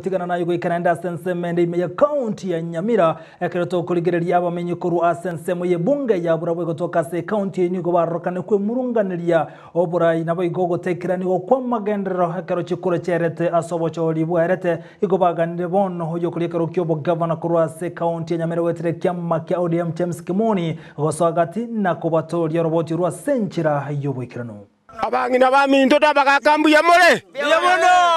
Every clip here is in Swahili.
tigana nayo gwikana nda sense mende ime kaunti ya nyamira ekeretwo kurigereria abamenyukuru a sense ye bunge ya burabwe gotoka se kaunti yenyu gobarorokane kwe murunganiria oburai nabo igo gotekerani gokwa magenderero ekero chikuro cherete asobo asobochori bwerete igobaganire bono hoyo kuri ekero kiobo gavana kurwa se kaunti ya nyamira wetere kiama kia ODM James Kimoni goswagati na kubatoria roboti rwa senchira yobwikirano abang'ina ba minto tabagakambuya more biamono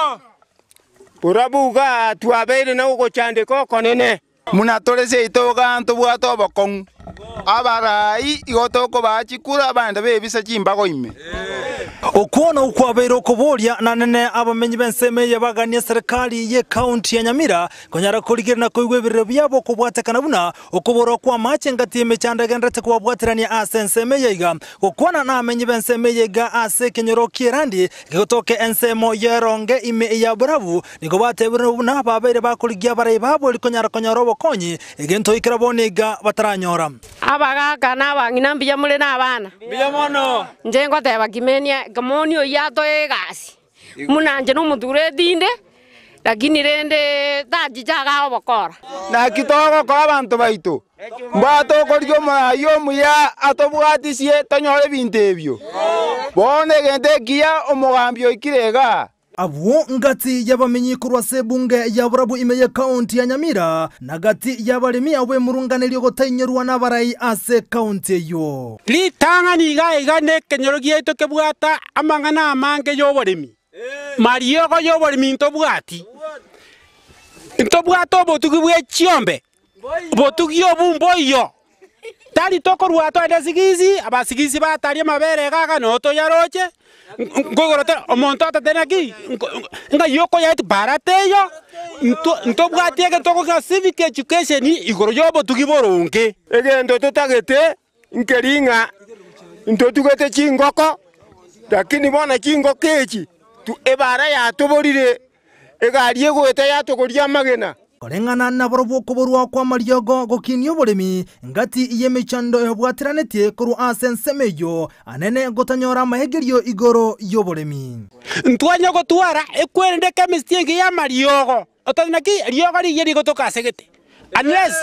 urabuga twabeire na uguchandika okonene muna tore se ito ganto bwato abarai igoto ko bachikura abanda bebisa chimbago ime yeah okwona ukwabeire okubuulya nanene abamenyi b'ensemo eyabagania serikali kaunti ya nyamira konyara kurigirana kuigwa ebiriro byabo okubwatekana buna okuburwa kwa mache ngati emichando egenderete kwabwaterania ase ensemo eyaiga okuona na amenyi b'ensemo eyaiga ase ekenyoro kierandi gegotoke ensemo yeronge ime eya burabu nigo batebirire buna babeire bakurigia abarai babo likonyara konyora obokonyi egento ikira bono iga bataranyora abagaka abang'ina mbiya muri na abana mbiya mono nje ngoteba kimenia kamoni oiyato egasi munanje nomuture etinde lakini rende tachichaga obokora nakitogokora abanto baito mbwa tokoria omorai omuya atobwatisie tonyore ebinto ebio bono egento ekiya omogambi oikire iga abo ngati y'abamenyi ku lwasebunge ya bulabu imeye kaunti ya nyamira na gati y'abalimi abwe mulunganelio na barai ase kaunti eyo litanga niga iga ne ekenyoro giaitu kebwata amang'ana amange y'oboremi eh. mariogo y'oboremi ntobwati ntobwata obotugi bwa echiombe obotugi obumba oyo tarito korwato ende sigizi abasigizi bataria amabere gaga notoyaroche ngogorotera omonto atatene naki ngai okoyaeti barate eyo ntobwatie egento gia civic education igoro ya obotugi borunge egento totagete nkeri ng'a ntotugete chingoko lakini bono chingoko echi ebara yatoborire egari egoeta yatogoria amagena oreng'ana na borwo bokoborwa kwa mariogo gokinia obolemi ngati ya ebwatiranĩtie korwo kuru asen eyo anene gotanyora maegerio igoro y'oboremi ntwanya gotwara ekwerende chemistry ingi ya mariogo otonyaki yeri gotoka rigotokasegete unless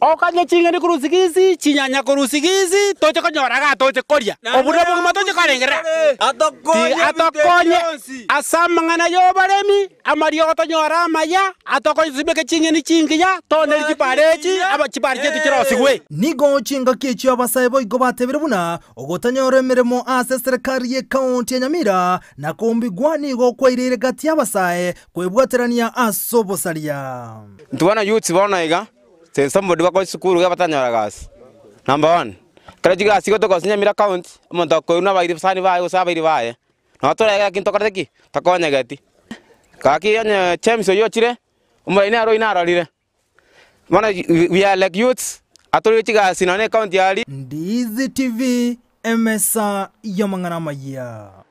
okanye ching'eni korusikizi chinyanya korusikizi toche konyora ga toche koria obune bogima toche korengera atokonye asamang'ana yo baremi amariogo tonyora amaya atokonye tosibeke ching'eni chingiya toneri chibare chi aba chibare chetu eh. chirosigwe nigo chingaki echio abasae boigo batebire buna ogotanyora emeremo ase serikari ya ekaunti ya nyamira na kombigwa nigo kwaireire gati ya abasae kwebwaterania ase obosaria ntwana yutsi bono sensa mudi wako sukuru gaba gabatanyara gas number 1 kare jiga asigo to kosinya mira count monto ko na bairi sani bae usa bairi bae no to kin to kare ki ko nya gati ka kaki nya chemso yo chire umba ina ro ina rarire mana we are like youths atori chiga sinone count yali ndizi tv emesa yomangana maya